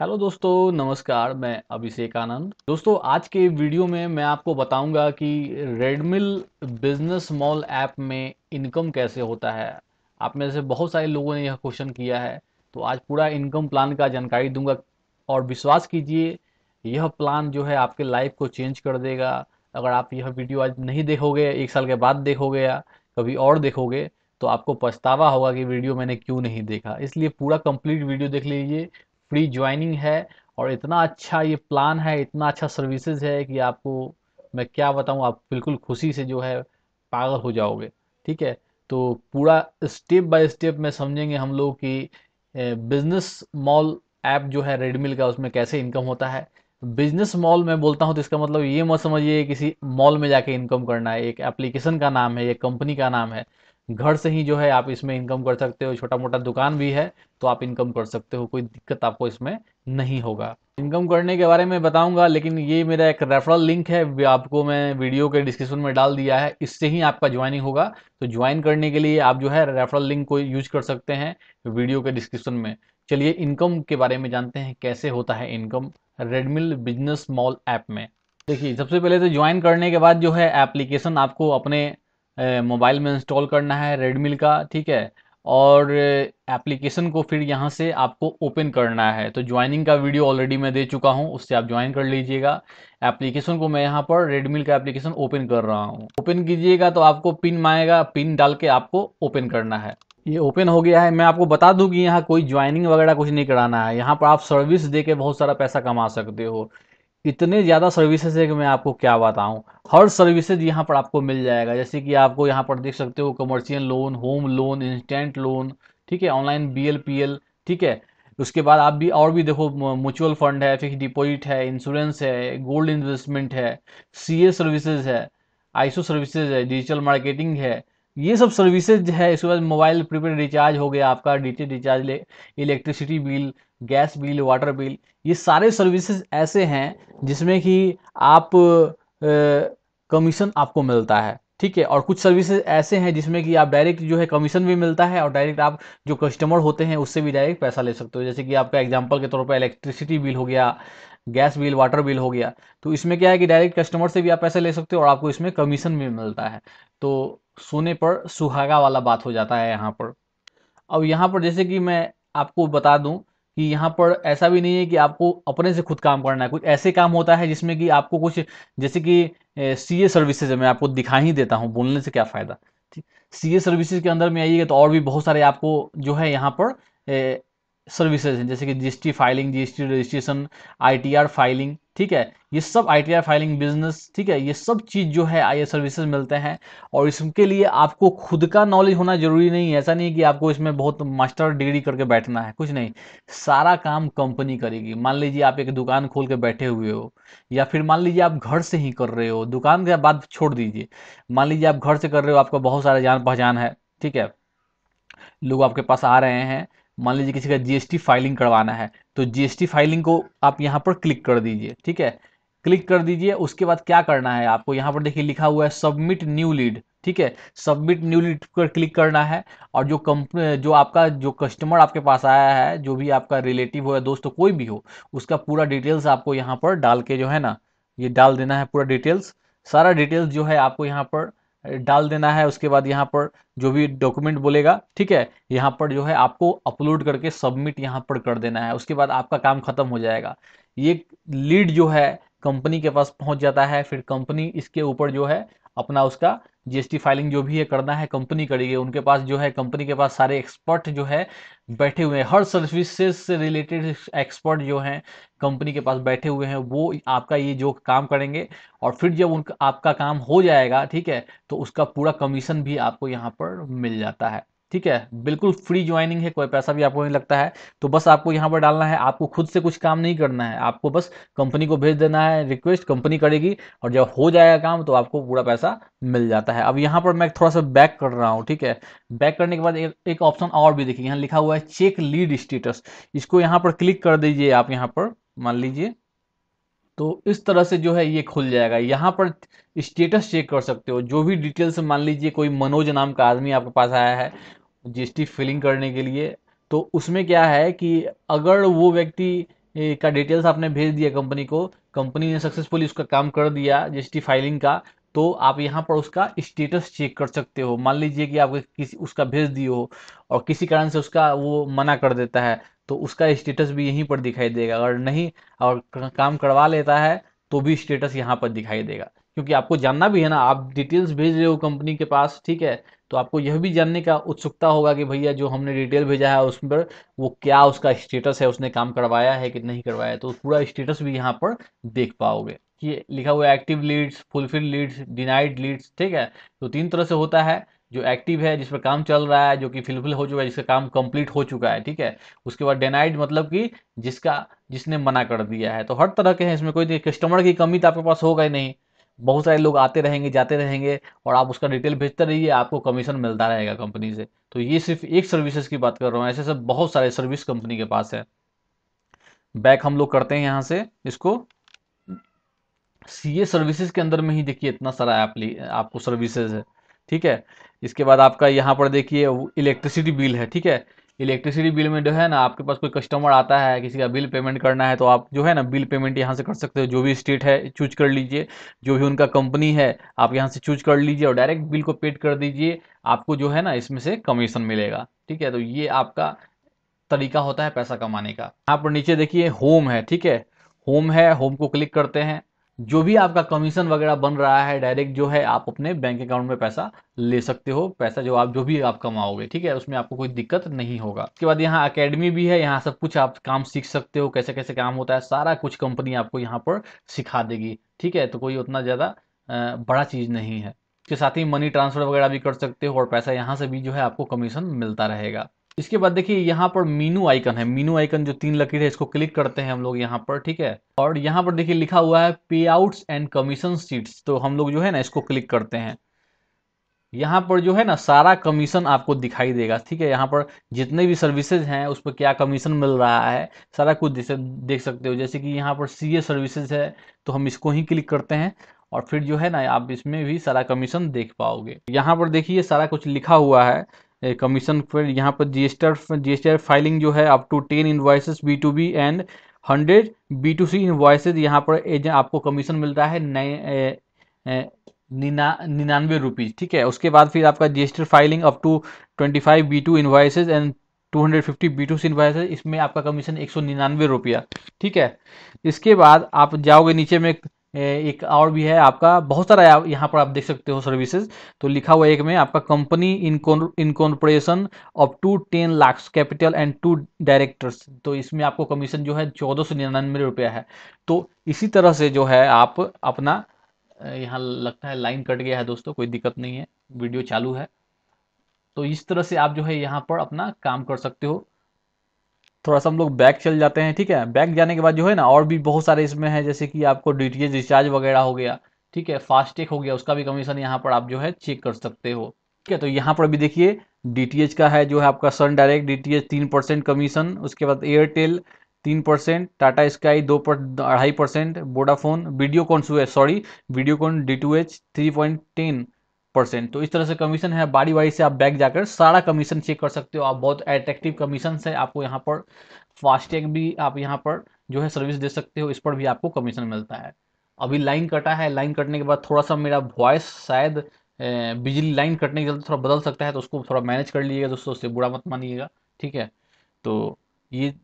hello दोस्तों नमस्कार मैं अभिषेक आनंद दोस्तों आज के वीडियो में मैं आपको बताऊंगा कि रेडमिल बिजनेस मॉल ऐप में इनकम कैसे होता है आप में से बहुत सारे लोगों ने यह क्वेश्चन किया है तो आज पूरा इनकम प्लान का जानकारी दूंगा और विश्वास कीजिए यह प्लान जो है आपके लाइफ को चेंज कर देगा अगर आप यह वीडियो आज नहीं देखोगे एक साल के बाद देखोगे या कभी और देखोगे तो आपको पछतावा होगा कि वीडियो मैंने क्यों नहीं देखा इसलिए पूरा कंप्लीट वीडियो देख लीजिए फ्री ज्वाइनिंग है और इतना अच्छा ये प्लान है इतना अच्छा सर्विसेज है कि आपको मैं क्या बताऊँ आप बिल्कुल खुशी से जो है पागल हो जाओगे ठीक है तो पूरा स्टेप बाय स्टेप में समझेंगे हम लोग कि बिजनेस मॉल ऐप जो है रेडमिल का उसमें कैसे इनकम होता है बिजनेस मॉल में बोलता हूँ तो इसका मतलब ये मत समझिए किसी मॉल में जाके इनकम करना है एक एप्लीकेशन का नाम है एक कंपनी का नाम है घर से ही जो है आप इसमें इनकम कर सकते हो छोटा मोटा दुकान भी है तो आप इनकम कर सकते हो कोई दिक्कत आपको इसमें नहीं होगा इनकम करने के बारे में बताऊंगा लेकिन ये मेरा एक रेफरल लिंक है आपको मैं वीडियो के डिस्क्रिप्शन में डाल दिया है इससे ही आपका ज्वाइनिंग होगा तो ज्वाइन करने के लिए आप जो है रेफरल लिंक को यूज कर सकते हैं वीडियो के डिस्क्रिप्शन में चलिए इनकम के बारे में जानते हैं कैसे होता है income Redmil business mall app में देखिए सबसे पहले तो ज्वाइन करने के बाद जो है एप्लीकेशन आपको अपने मोबाइल में इंस्टॉल करना है रेडमिल का ठीक है और एप्लीकेशन को फिर यहाँ से आपको ओपन करना है तो ज्वाइनिंग का वीडियो ऑलरेडी मैं दे चुका हूँ उससे आप ज्वाइन कर लीजिएगा एप्लीकेशन को मैं यहाँ पर रेडमिल का एप्लीकेशन ओपन कर रहा हूँ ओपन कीजिएगा तो आपको पिन माएगा पिन डाल के आपको ओपन करना है ये ओपन हो गया है मैं आपको बता दूँ कि यहाँ कोई ज्वाइनिंग वगैरह कुछ नहीं कराना है यहाँ पर आप सर्विस दे के बहुत सारा पैसा कमा सकते हो इतने ज़्यादा सर्विसेज है कि मैं आपको क्या बताऊं हर सर्विसेज यहाँ पर आपको मिल जाएगा जैसे कि आपको यहाँ पर देख सकते हो commercial loan home loan instant loan ठीक है online B L P L ठीक है उसके बाद आप भी और भी देखो म्यूचुअल फंड है फिक्स डिपॉजिट है इंश्योरेंस है गोल्ड इन्वेस्टमेंट है सी ए सर्विसेज है आईसो सर्विसेज है डिजिटल मार्केटिंग है ये सब सर्विसेज है इसके बाद मोबाइल प्रीपेड रिचार्ज हो गया आपका डी रिचार्ज ले electricity bill gas bill water bill ये सारे सर्विसेज ऐसे हैं जिसमें कि आप कमीशन आपको मिलता है ठीक है और कुछ सर्विसेज ऐसे हैं जिसमें कि आप डायरेक्ट जो है कमीशन भी मिलता है और डायरेक्ट आप जो कस्टमर होते हैं उससे भी डायरेक्ट पैसा ले सकते हो जैसे कि आपका एग्जांपल के तौर पर इलेक्ट्रिसिटी बिल हो गया गैस बिल वाटर बिल हो गया तो इसमें क्या है कि डायरेक्ट कस्टमर से भी आप पैसे ले सकते हो और आपको इसमें कमीशन भी मिलता है तो सोने पर सुहागा वाला बात हो जाता है यहाँ पर अब यहाँ पर जैसे कि मैं आपको बता दूं कि यहाँ पर ऐसा भी नहीं है कि आपको अपने से खुद काम करना है कुछ ऐसे काम होता है जिसमें कि आपको कुछ जैसे कि सी ए सर्विसेज मैं आपको दिखा ही देता हूँ बोलने से क्या फ़ायदा ठीक सी ए सर्विसेज के अंदर में आइएगा तो और भी बहुत सारे आपको जो है यहाँ पर सर्विसेज हैं जैसे कि GST filing GST registration ITR filing ठीक है ये सब आईटीआर फाइलिंग बिजनेस ठीक है ये सब चीज़ जो है आई सर्विसेज मिलते हैं और इसके लिए आपको खुद का नॉलेज होना जरूरी नहीं है ऐसा नहीं कि आपको इसमें बहुत मास्टर डिग्री करके बैठना है कुछ नहीं सारा काम कंपनी करेगी मान लीजिए आप एक दुकान खोल के बैठे हुए हो या फिर मान लीजिए आप घर से ही कर रहे हो दुकान के बाद छोड़ दीजिए मान लीजिए आप घर से कर रहे हो आपका बहुत सारा जान पहचान है ठीक है लोग आपके पास आ रहे हैं मान लीजिए किसी का जीएसटी फाइलिंग करवाना है तो जीएसटी फाइलिंग को आप यहाँ पर क्लिक कर दीजिए ठीक है क्लिक कर दीजिए उसके बाद क्या करना है आपको यहाँ पर देखिए लिखा हुआ है सबमिट न्यू लीड ठीक है सबमिट न्यू लीड पर क्लिक करना है और जो कंपनी जो आपका जो कस्टमर आपके पास आया है जो भी आपका रिलेटिव हो या दोस्त हो कोई भी हो उसका पूरा डिटेल्स आपको यहाँ पर डाल के जो है ना ये डाल देना है पूरा डिटेल्स सारा डिटेल्स जो है आपको यहाँ पर डाल देना है उसके बाद यहाँ पर जो भी डॉक्यूमेंट बोलेगा ठीक है यहाँ पर जो है आपको अपलोड करके सबमिट यहाँ पर कर देना है उसके बाद आपका काम खत्म हो जाएगा ये लीड जो है कंपनी के पास पहुँच जाता है फिर कंपनी इसके ऊपर जो है अपना उसका जीएसटी फाइलिंग जो भी है करना है कंपनी करेगी उनके पास जो है कंपनी के पास सारे एक्सपर्ट जो है बैठे हुए हैं हर सर्विसेज से रिलेटेड एक्सपर्ट जो हैं कंपनी के पास बैठे हुए हैं वो आपका ये जो काम करेंगे और फिर जब उनका आपका काम हो जाएगा ठीक है तो उसका पूरा कमीशन भी आपको यहाँ पर मिल जाता है ठीक है बिल्कुल फ्री ज्वाइनिंग है कोई पैसा भी आपको नहीं लगता है तो बस आपको यहाँ पर डालना है आपको खुद से कुछ काम नहीं करना है आपको बस कंपनी को भेज देना है रिक्वेस्ट कंपनी करेगी और जब हो जाएगा काम तो आपको पूरा पैसा मिल जाता है अब यहाँ पर मैं थोड़ा सा बैक कर रहा हूँ ठीक है बैक करने के बाद एक ऑप्शन और भी देखिए यहाँ लिखा हुआ है चेक लीड स्टेटस इसको यहाँ पर क्लिक कर दीजिए आप यहाँ पर मान लीजिए तो इस तरह से जो है ये खुल जाएगा यहाँ पर स्टेटस चेक कर सकते हो जो भी डिटेल्स मान लीजिए कोई मनोज नाम का आदमी आपके पास आया है जीएसटी फिलिंग करने के लिए तो उसमें क्या है कि अगर वो व्यक्ति का डिटेल्स आपने भेज दिया कंपनी को कंपनी ने सक्सेसफुली उसका काम कर दिया जीएसटी फाइलिंग का तो आप यहाँ पर उसका स्टेटस चेक कर सकते हो मान लीजिए कि आप किसी उसका भेज दिए हो और किसी कारण से उसका वो मना कर देता है तो उसका स्टेटस भी यहीं पर दिखाई देगा अगर नहीं और काम करवा लेता है तो भी स्टेटस यहाँ पर दिखाई देगा क्योंकि आपको जानना भी है ना आप डिटेल्स भेज रहे हो कंपनी के पास ठीक है तो आपको यह भी जानने का उत्सुकता होगा कि भैया जो हमने डिटेल भेजा है उस पर वो क्या उसका स्टेटस है उसने काम करवाया है कि नहीं करवाया तो पूरा स्टेटस भी यहाँ पर देख पाओगे ये लिखा हुआ active leads fulfil leads denied leads ठीक है तो तीन तरह से होता है जो एक्टिव है जिस पर काम चल रहा है जो कि फिलफिल हो चुका है जिसका काम कंप्लीट हो चुका है ठीक है उसके बाद डेनाइड मतलब कि जिसका जिसने मना कर दिया है तो हर तरह के हैं इसमें कोई कस्टमर की कमी तो आपके पास होगा ही नहीं बहुत सारे लोग आते रहेंगे जाते रहेंगे और आप उसका डिटेल भेजते रहिए आपको कमीशन मिलता रहेगा कंपनी से तो ये सिर्फ एक सर्विसेज की बात कर रहा हूँ ऐसे सब बहुत सारे सर्विस कंपनी के पास है बैक हम लोग करते हैं यहाँ से इसको सी ए सर्विसेज के अंदर में ही देखिए इतना सारा ऐप आपको सर्विसेज है ठीक है इसके बाद आपका यहाँ पर देखिए इलेक्ट्रिसिटी बिल है ठीक है इलेक्ट्रिसिटी बिल में जो है ना आपके पास कोई कस्टमर आता है किसी का बिल पेमेंट करना है तो आप जो है ना बिल पेमेंट यहाँ से कर सकते हो जो भी स्टेट है चूज कर लीजिए जो भी उनका कंपनी है आप यहाँ से चूज कर लीजिए और डायरेक्ट बिल को पेड कर दीजिए आपको जो है ना इसमें से कमीशन मिलेगा ठीक है तो ये आपका तरीका होता है पैसा कमाने का यहाँ पर नीचे देखिए होम है ठीक है होम है होम को क्लिक करते हैं जो भी आपका कमीशन वगैरह बन रहा है डायरेक्ट जो है आप अपने बैंक अकाउंट में पैसा ले सकते हो पैसा जो आप जो भी आप कमाओगे ठीक है उसमें आपको कोई दिक्कत नहीं होगा उसके बाद यहाँ अकेडमी भी है यहाँ सब कुछ आप काम सीख सकते हो कैसे कैसे काम होता है सारा कुछ कंपनी आपको यहाँ पर सिखा देगी ठीक है तो कोई उतना ज़्यादा बड़ा चीज़ नहीं है उसके साथ ही मनी ट्रांसफ़र वगैरह भी कर सकते हो और पैसा यहाँ से भी जो है आपको कमीशन मिलता रहेगा इसके बाद देखिए यहाँ पर मीनू आइकन है मीनू आइकन जो तीन लकीर है इसको क्लिक करते हैं हम लोग यहाँ पर ठीक है और यहाँ पर देखिए लिखा हुआ है पे आउट्स एंड कमीशन सीट्स तो हम लोग जो है ना इसको क्लिक करते हैं यहाँ पर जो है ना सारा कमीशन आपको दिखाई देगा ठीक है यहाँ पर जितने भी सर्विसेज हैं उस पर क्या कमीशन मिल रहा है सारा कुछ देख सकते हो जैसे कि यहाँ पर सी ए सर्विसेज है तो हम इसको ही क्लिक करते हैं और फिर जो है ना आप इसमें भी सारा कमीशन देख पाओगे यहाँ पर देखिए सारा कुछ लिखा हुआ है कमीशन फिर यहाँ पर जीएसटी जीएसटी फाइलिंग जो है up to ten invoices B to B and hundred B to C invoices यहाँ पर एजेंट आपको कमीशन मिलता है निना निन्यानवे रुपीज़ ठीक है उसके बाद फिर आपका GST filing up to twenty five B to invoices and two hundred fifty B to C invoices इसमें आपका कमीशन एक सौ निन्यानवे रुपया ठीक है इसके बाद आप जाओगे नीचे में एक और भी है आपका बहुत सारा यहाँ पर आप देख सकते हो सर्विसेज तो लिखा हुआ एक में आपका company incorporation of to ten lakhs capital and two directors तो इसमें आपको कमीशन जो है चौदह सौ निन्यानवे रुपया है तो इसी तरह से जो है आप अपना यहाँ लगता है लाइन कट गया है दोस्तों कोई दिक्कत नहीं है वीडियो चालू है तो इस तरह से आप जो है यहाँ पर अपना काम कर सकते हो थोड़ा सा हम लोग बैक चल जाते हैं ठीक है बैक जाने के बाद जो है ना और भी बहुत सारे इसमें है जैसे कि आपको डी रिचार्ज वगैरह हो गया ठीक है फास्टेक हो गया उसका भी कमीशन यहाँ पर आप जो है चेक कर सकते हो ठीक है तो यहाँ पर भी देखिए डी का है जो है आपका Sun Direct D T H तीन परसेंट कमीशन उसके बाद एयरटेल तीन परसेंट टाटा स्काई दो पर अढ़ाई percent Vodafone Videocon sorry Videocon D two H three point ten percent तो इस तरह से कमीशन है बारी बारी से आप बैग जाकर सारा कमीशन चेक कर सकते हो आप बहुत एट्रैक्टिव कमीशन है आपको यहाँ पर फास्टैग भी आप यहाँ पर जो है सर्विस दे सकते हो इस पर भी आपको कमीशन मिलता है अभी लाइन कटा है लाइन कटने के बाद थोड़ा सा मेरा वॉइस शायद बिजली लाइन कटने के चलते थोड़ा बदल सकता है तो उसको थोड़ा मैनेज कर लीजिएगा दोस्तों उससे बुरा मत मानिएगा ठीक है तो ये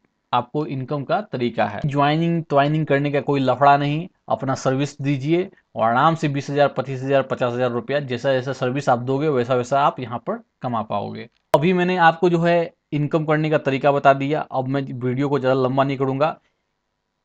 आपको इनकम का तरीका है ज्वाइनिंग ट्वाइनिंग करने का कोई लफड़ा नहीं अपना सर्विस दीजिए और आराम से बीस हज़ार पच्चीस हज़ार पचास हज़ार रुपया जैसा जैसा सर्विस आप दोगे वैसा वैसा आप यहाँ पर कमा पाओगे अभी मैंने आपको जो है इनकम करने का तरीका बता दिया अब मैं वीडियो को ज़्यादा लंबा नहीं करूँगा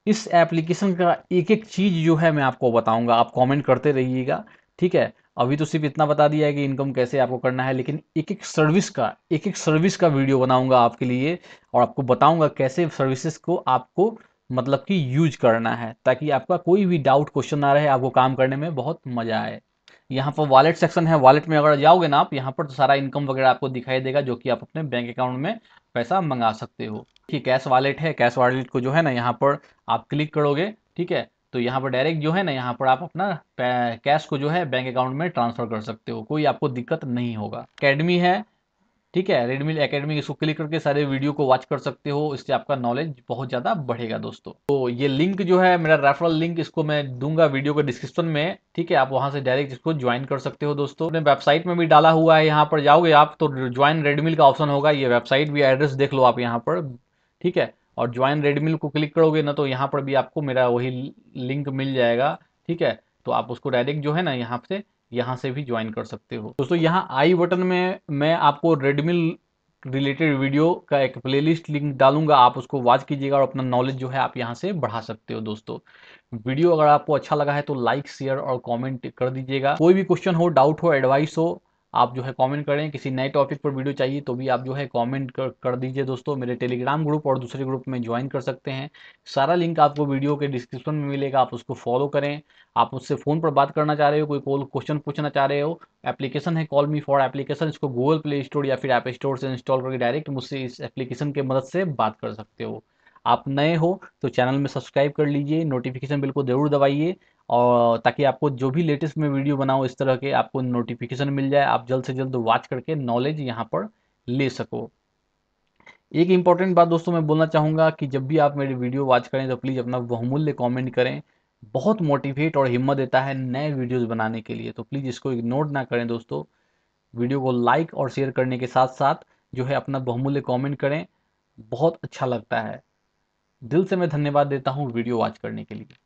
इस एप्लीकेशन का एक एक चीज़ जो है मैं आपको बताऊँगा आप कॉमेंट करते रहिएगा ठीक है अभी तो सिर्फ इतना बता दिया है कि इनकम कैसे आपको करना है लेकिन एक एक सर्विस का एक एक सर्विस का वीडियो बनाऊंगा आपके लिए और आपको बताऊंगा कैसे सर्विसेज को आपको मतलब कि यूज करना है ताकि आपका कोई भी डाउट क्वेश्चन ना रहे आपको काम करने में बहुत मज़ा आए यहाँ पर वॉलेट सेक्शन है वॉलेट में अगर जाओगे ना आप यहाँ पर तो सारा इनकम वगैरह आपको दिखाई देगा जो कि आप अपने बैंक अकाउंट में पैसा मंगा सकते हो कि कैश वॉलेट है कैश वॉलेट को जो है ना यहाँ पर आप क्लिक करोगे ठीक है तो यहाँ पर डायरेक्ट जो है ना यहाँ पर आप अपना कैश को जो है बैंक अकाउंट में ट्रांसफर कर सकते हो कोई आपको दिक्कत नहीं होगा अकेडमी है ठीक है रेडमी एकेडमी इसको क्लिक करके सारे वीडियो को वॉच कर सकते हो इससे आपका नॉलेज बहुत ज़्यादा बढ़ेगा दोस्तों तो ये लिंक जो है मेरा रेफरल लिंक इसको मैं दूंगा वीडियो के डिस्क्रिप्शन में ठीक है आप वहां से डायरेक्ट इसको ज्वाइन कर सकते हो दोस्तों अपने वेबसाइट में भी डाला हुआ है यहाँ पर जाओगे आप तो ज्वाइन रेडमिल का ऑप्शन होगा ये वेबसाइट भी एड्रेस देख लो आप यहाँ पर ठीक है और ज्वाइन रेडमिल को क्लिक करोगे ना तो यहाँ पर भी आपको मेरा वही लिंक मिल जाएगा ठीक है तो आप उसको डायरेक्ट जो है ना यहाँ से यहाँ से भी ज्वाइन कर सकते हो दोस्तों यहाँ आई बटन में मैं आपको रेडमिल रिलेटेड वीडियो का एक प्लेलिस्ट लिंक डालूंगा आप उसको वॉच कीजिएगा और अपना नॉलेज जो है आप यहाँ से बढ़ा सकते हो दोस्तों वीडियो अगर आपको अच्छा लगा है तो लाइक शेयर और कमेंट कर दीजिएगा कोई भी क्वेश्चन हो डाउट हो एडवाइस हो आप जो है कमेंट करें किसी नए टॉपिक पर वीडियो चाहिए तो भी आप जो है कमेंट कर, कर दीजिए दोस्तों मेरे टेलीग्राम ग्रुप और दूसरे ग्रुप में ज्वाइन कर सकते हैं सारा लिंक आपको वीडियो के डिस्क्रिप्शन में मिलेगा आप उसको फॉलो करें आप उससे फ़ोन पर बात करना चाह रहे हो कोई कॉल क्वेश्चन पूछना चाह रहे हो एप्लीकेशन है कॉल मी फॉर एप्लीकेशन इसको गूगल प्ले स्टोर या फिर ऐप स्टोर से इंस्टॉल करके डायरेक्ट मुझसे इस एप्लीकेशन की मदद से बात कर सकते हो आप नए हो तो चैनल में सब्सक्राइब कर लीजिए नोटिफिकेशन बिल को जरूर दबाइए और ताकि आपको जो भी लेटेस्ट में वीडियो बनाओ इस तरह के आपको नोटिफिकेशन मिल जाए आप जल्द से जल्द वॉच करके नॉलेज यहाँ पर ले सको एक इम्पॉर्टेंट बात दोस्तों मैं बोलना चाहूँगा कि जब भी आप मेरे वीडियो वॉच करें तो प्लीज़ अपना बहुमूल्य कमेंट करें बहुत मोटिवेट और हिम्मत देता है नए वीडियोस बनाने के लिए तो प्लीज़ इसको इग्नोर ना करें दोस्तों वीडियो को लाइक और शेयर करने के साथ साथ जो है अपना बहुमूल्य कमेंट करें बहुत अच्छा लगता है दिल से मैं धन्यवाद देता हूँ वीडियो वॉच करने के लिए